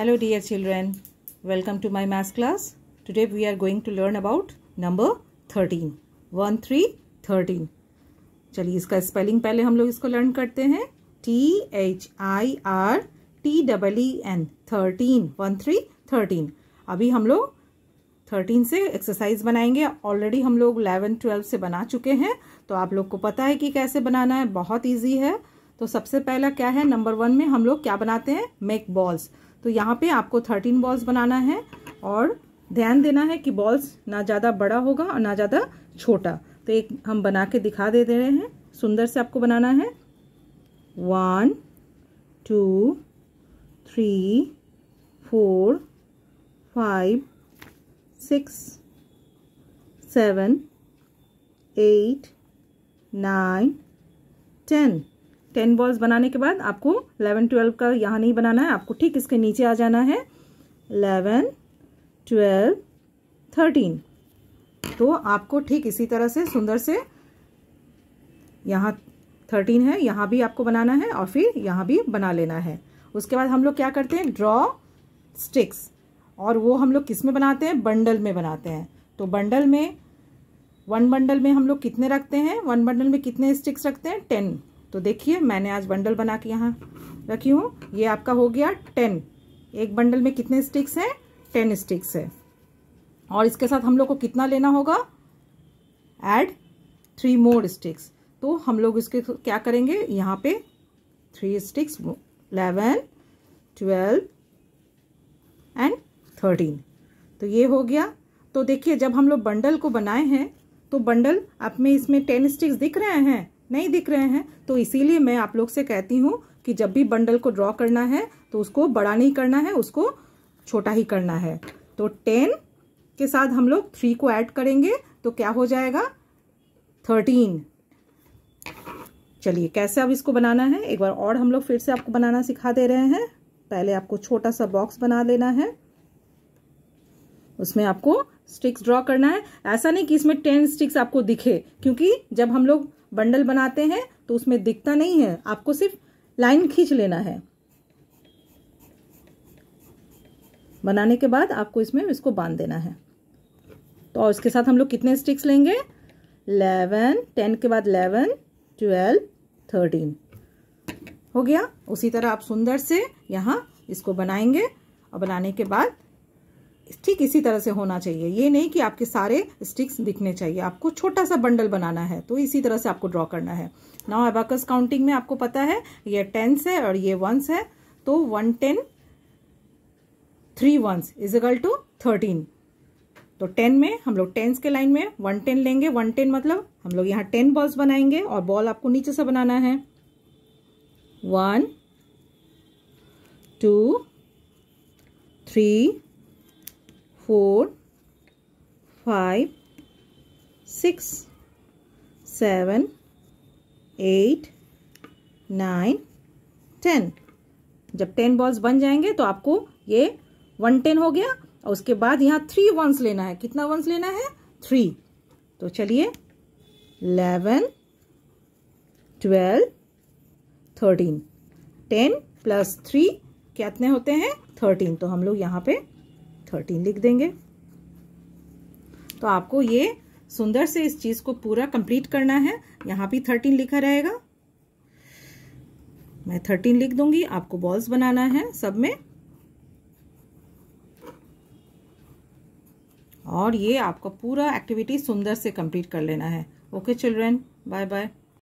hello dear children welcome to my maths class Today we are going to learn about number thirteen one three thirteen चलिए इसका spelling पहले हम लोग इसको learn करते हैं T H I R T double E N thirteen one three thirteen अभी हम लोग थर्टीन से एक्सरसाइज बनाएंगे ऑलरेडी हम लोग इलेवन ट्वेल्व से बना चुके हैं तो आप लोग को पता है कि कैसे बनाना है बहुत ईजी है तो सबसे पहला क्या है नंबर वन में हम लोग क्या बनाते हैं मेक बॉल्स तो यहाँ पे आपको थर्टीन बॉल्स बनाना है और ध्यान देना है कि बॉल्स ना ज़्यादा बड़ा होगा और ना ज़्यादा छोटा तो एक हम बना के दिखा दे दे रहे हैं सुंदर से आपको बनाना है one two three four five six seven eight nine ten ten balls बनाने के बाद आपको इलेवन ट्वेल्व का यहाँ नहीं बनाना है आपको ठीक इसके नीचे आ जाना है इलेवन ट्वेल्व थर्टीन तो आपको ठीक इसी तरह से सुंदर से यहाँ थर्टीन है यहाँ भी आपको बनाना है और फिर यहाँ भी बना लेना है उसके बाद हम लोग क्या करते हैं ड्रॉ स्टिक्स और वो हम लोग किस में बनाते हैं बंडल में बनाते हैं तो बंडल में वन बंडल में हम लोग कितने रखते हैं वन बंडल में कितने स्टिक्स रखते हैं टेन तो देखिए मैंने आज बंडल बना के यहाँ रखी हूँ ये आपका हो गया टेन एक बंडल में कितने स्टिक्स हैं टेन स्टिक्स है और इसके साथ हम लोग को कितना लेना होगा एड थ्री मोर स्टिक्स तो हम लोग इसके क्या करेंगे यहाँ पे three sticks eleven twelve and thirteen तो ये हो गया तो देखिए जब हम लोग बंडल को बनाए हैं तो बंडल आप में इसमें टेन स्टिक्स दिख रहे हैं नहीं दिख रहे हैं तो इसीलिए मैं आप लोग से कहती हूँ कि जब भी बंडल को ड्रॉ करना है तो उसको बड़ा नहीं करना है उसको छोटा ही करना है तो टेन के साथ हम लोग थ्री को ऐड करेंगे तो क्या हो जाएगा थर्टीन चलिए कैसे अब इसको बनाना है एक बार और हम लोग फिर से आपको बनाना सिखा दे रहे हैं पहले आपको छोटा सा बॉक्स बना लेना है उसमें आपको स्टिक्स ड्रॉ करना है ऐसा नहीं कि इसमें टेन स्टिक्स आपको दिखे क्योंकि जब हम लोग बंडल बनाते हैं तो उसमें दिखता नहीं है आपको सिर्फ लाइन खींच लेना है बनाने के बाद आपको इसमें इसको बांध देना है तो और इसके साथ हम लोग कितने स्टिक्स लेंगे इलेवन टेन के बाद इलेवन ट्वेल्व थर्टीन हो गया उसी तरह आप सुंदर से यहाँ इसको बनाएंगे और बनाने के बाद ठीक इसी तरह से होना चाहिए ये नहीं कि आपके सारे स्टिक्स दिखने चाहिए आपको छोटा सा बंडल बनाना है तो इसी तरह से आपको ड्रॉ करना है नाउ एबाकस काउंटिंग में आपको पता है ये टेंस है और ये वंस है तो one ten three once equal to thirteen तो टेन में हम लोग टेंस के लाइन में वन टेन लेंगे वन टेन मतलब हम लोग यहाँ टेन बॉल्स बनाएंगे और बॉल आपको नीचे से बनाना है one two three four five six seven eight nine ten जब टेन बॉल्स बन जाएंगे तो आपको ये वन टेन हो गया और उसके बाद यहाँ थ्री वंस लेना है कितना वंस लेना है थ्री तो चलिए eleven twelve thirteen ten plus three कितने होते हैं थर्टीन तो हम लोग यहाँ पे थर्टीन लिख देंगे तो आपको ये सुंदर से इस चीज को पूरा कंप्लीट करना है यहां भी थर्टीन लिखा रहेगा मैं थर्टीन लिख दूंगी आपको बॉल्स बनाना है सब में और ये आपका पूरा एक्टिविटी सुंदर से कंप्लीट कर लेना है ओके चिल्ड्रेन बाय बाय